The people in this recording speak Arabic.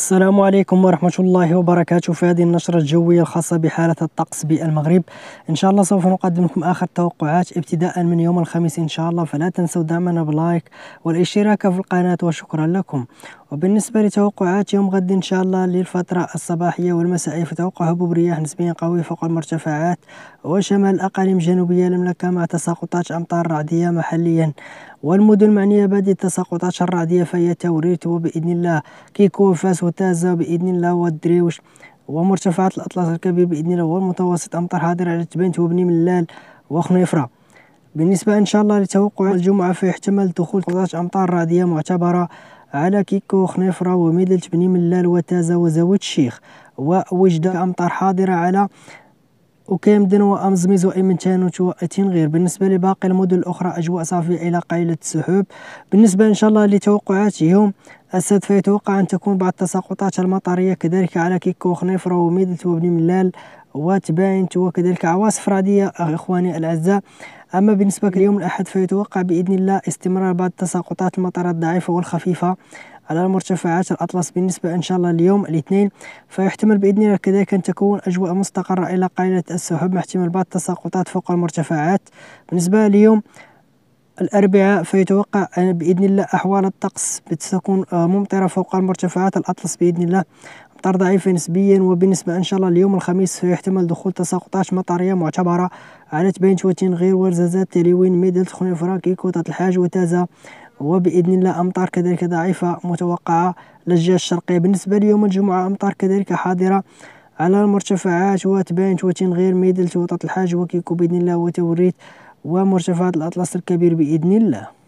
السلام عليكم ورحمة الله وبركاته في هذه النشرة الجوية الخاصة بحالة الطقس بالمغرب إن شاء الله سوف نقدم لكم آخر توقعات ابتداء من يوم الخميس إن شاء الله فلا تنسوا دعمنا بلايك والاشتراك في القناة وشكرا لكم وبالنسبة لتوقعات يوم غد إن شاء الله للفترة الصباحية والمسائية فتوقع هبوب رياح نسبيا قوي فوق المرتفعات وشمال الأقاليم الجنوبية المملكة مع تساقطات أمطار رعدية محليا والمدن المعنية بهذه التساقطات الرعدية فهي توريت وبإذن الله كيكو فاس وتازة بإذن الله والدريوش ومرتفعات الأطلس الكبير بإذن الله والمتوسط أمطار حاضرة على تبنت وبني ملال وخنيفرة بالنسبة إن شاء الله لتوقع الجمعة فيحتمل دخول تساقطات أمطار رعدية معتبرة على كيكو خنيفرة وميدلت بني ملال وتازة وزاوت الشيخ ووجدة أمطار حاضرة على دن وامزميز وامنتان واتين غير بالنسبه لباقي المدن الاخرى اجواء صافيه الى قليله السحوب بالنسبه ان شاء الله لتوقعات يوم السد فيتوقع ان تكون بعض التساقطات المطريه كذلك على كيكو خنيفره وميدلت وبني ملال وتباينت وكذلك عواصف رعديه اخواني الاعزاء أما بالنسبة ليوم الأحد فيتوقع بإذن الله استمرار بعض التساقطات المطر الضعيفة والخفيفة على المرتفعات الأطلس بالنسبة إن شاء الله اليوم الاثنين فيحتمل بإذن الله كذلك أن تكون أجواء مستقرة إلى قليلة السحب مع احتمال بعض التساقطات فوق المرتفعات بالنسبة ليوم الأربعاء فيتوقع بإذن الله أحوال الطقس بتكون آه، ممطرة فوق المرتفعات الأطلس بإذن الله أمطار ضعيفة نسبيا وبالنسبة إن شاء الله اليوم الخميس يحتمل دخول تساقطات مطرية معتبرة على تبين شوتين غير ورزازات تريوين ميدل تخوني فرانكي كوطة الحاج وتازة وبإذن الله أمطار كذلك ضعيفة متوقعة للجهة الشرقية بالنسبة ليوم الجمعة أمطار كذلك حاضرة على المرتفعات وتبين شوتين غير ميدل توطة الحاج وكيكو بإذن الله وتوريت ومرتفعات الأطلس الكبير بإذن الله